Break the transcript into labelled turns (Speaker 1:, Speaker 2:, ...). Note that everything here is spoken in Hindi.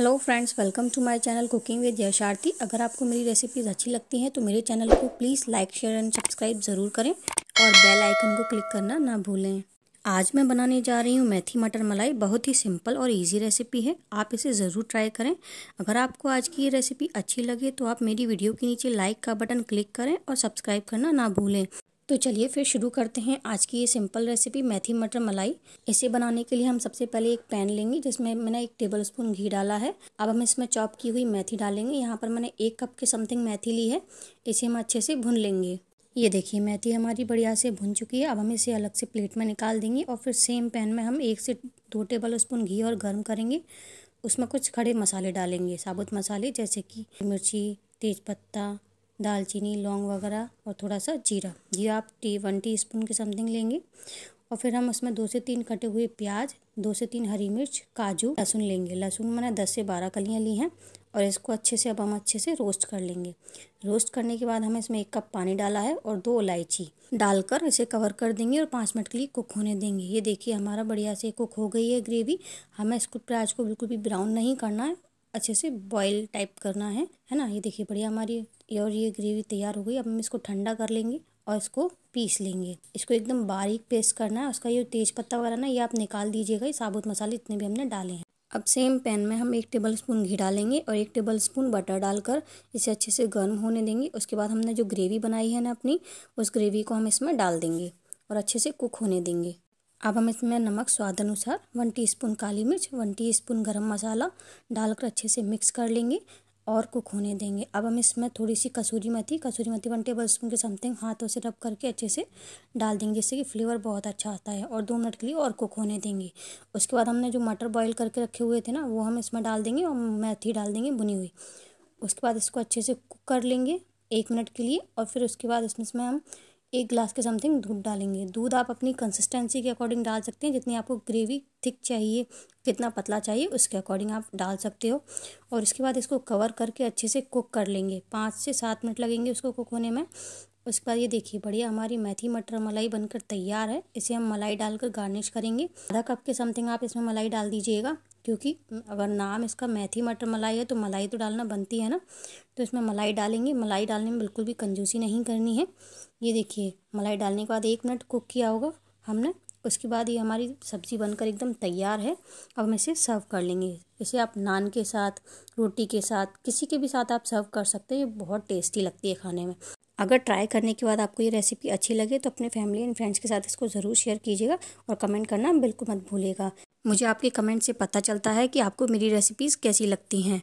Speaker 1: hello friends welcome to my channel cooking with Yasharthi अगर आपको मेरी रेसिपीज़ अच्छी लगती हैं तो मेरे चैनल को please like share and subscribe ज़रूर करें और बेल आइकन को क्लिक करना ना भूलें आज मैं बनाने जा रही हूँ मेथी मटर मलाई बहुत ही सिंपल और इजी रेसिपी है आप इसे ज़रूर ट्राई करें अगर आपको आज की ये रेसिपी अच्छी लगे तो आप मेरी वीडियो के नीचे लाइक का बटन क्लिक करें और सब्सक्राइब करना ना भूलें तो चलिए फिर शुरू करते हैं आज की ये सिंपल रेसिपी मेथी मटर मलाई इसे बनाने के लिए हम सबसे पहले एक पैन लेंगे जिसमें मैंने एक टेबल स्पून घी डाला है अब हम इसमें चॉप की हुई मेथी डालेंगे यहाँ पर मैंने एक कप के समथिंग मेथी ली है इसे हम अच्छे से भून लेंगे ये देखिए मेथी हमारी बढ़िया से भुन चुकी है अब हम इसे अलग से प्लेट में निकाल देंगे और फिर सेम पैन में हम एक से दो टेबल स्पून घी और गर्म करेंगे उसमें कुछ खड़े मसाले डालेंगे साबुत मसाले जैसे कि मिर्ची तेज़पत्ता दालचीनी लौंग वगैरह और थोड़ा सा जीरा ये आप टी वन टी स्पून के समथिंग लेंगे और फिर हम उसमें दो से तीन कटे हुए प्याज दो से तीन हरी मिर्च काजू लहसुन लेंगे लहसुन मैंने दस से बारह कलियाँ ली हैं और इसको अच्छे से अब हम अच्छे से रोस्ट कर लेंगे रोस्ट करने के बाद हमें इसमें एक कप पानी डाला है और दो इलायची डालकर इसे कवर कर देंगे और पाँच मिनट के लिए कुक होने देंगे ये देखिए हमारा बढ़िया से कुक हो गई है ग्रेवी हमें इसको प्याज को बिल्कुल भी ब्राउन नहीं करना है अच्छे से बॉयल टाइप करना है है ना ये देखिए बढ़िया हमारी और ये ग्रेवी तैयार हो गई अब हम इसको ठंडा कर लेंगे और इसको पीस लेंगे इसको एकदम बारीक पेस्ट करना है उसका ये तेज़ पत्ता वगैरह ना ये आप निकाल दीजिएगा ये साबुत मसाले इतने भी हमने डाले हैं अब सेम पैन में हम एक टेबल स्पून घी डालेंगे और एक टेबल स्पून बटर डालकर इसे अच्छे से गर्म होने देंगे उसके बाद हमने जो ग्रेवी बनाई है ना अपनी उस ग्रेवी को हम इसमें डाल देंगे और अच्छे से कुक होने देंगे अब हम इसमें नमक स्वाद अनुसार वन टी काली मिर्च वन टी गरम मसाला डालकर अच्छे से मिक्स कर लेंगे और कुक होने देंगे अब हम इसमें थोड़ी सी कसूरी मेथी कसूरी मेथी वन टेबल स्पून के समथिंग हाथों से रब करके अच्छे से डाल देंगे जिससे कि फ्लेवर बहुत अच्छा आता है और दो मिनट के लिए और कुक होने देंगे उसके बाद हमने जो मटर बॉईल करके रखे हुए थे ना वो हम इसमें डाल देंगे और मेथी डाल देंगे बुनी हुई उसके बाद इसको अच्छे से कुक कर लेंगे एक मिनट के लिए और फिर उसके बाद इसमें इसमें हम एक ग्लास के समथिंग दूध डालेंगे दूध आप अपनी कंसिस्टेंसी के अकॉर्डिंग डाल सकते हैं जितनी आपको ग्रेवी थिक चाहिए कितना पतला चाहिए उसके अकॉर्डिंग आप डाल सकते हो और इसके बाद इसको कवर करके अच्छे से कुक कर लेंगे पाँच से सात मिनट लगेंगे उसको कुक होने में उसके बाद ये देखिए बढ़िया हमारी मेथी मटर मलाई बनकर तैयार है इसे हम मलाई डालकर गार्निश करेंगे आधा कप के समथिंग आप इसमें मलाई डाल दीजिएगा क्योंकि अगर नाम इसका मैथी मटर मलाई है तो मलाई तो डालना बनती है ना तो इसमें मलाई डालेंगे मलाई डालने में बिल्कुल भी कंजूसी नहीं करनी है ये देखिए मलाई डालने के बाद एक मिनट कुक किया होगा हमने उसके बाद ये हमारी सब्ज़ी बनकर एकदम तैयार है अब हम इसे सर्व कर लेंगे इसे आप नान के साथ रोटी के साथ किसी के भी साथ आप सर्व कर सकते हैं ये बहुत टेस्टी लगती है खाने में अगर ट्राई करने के बाद आपको ये रेसिपी अच्छी लगे तो अपने फैमिली एंड फ्रेंड्स के साथ इसको ज़रूर शेयर कीजिएगा और कमेंट करना बिल्कुल मत भूलेगा मुझे आपके कमेंट से पता चलता है कि आपको मेरी रेसिपीज़ कैसी लगती हैं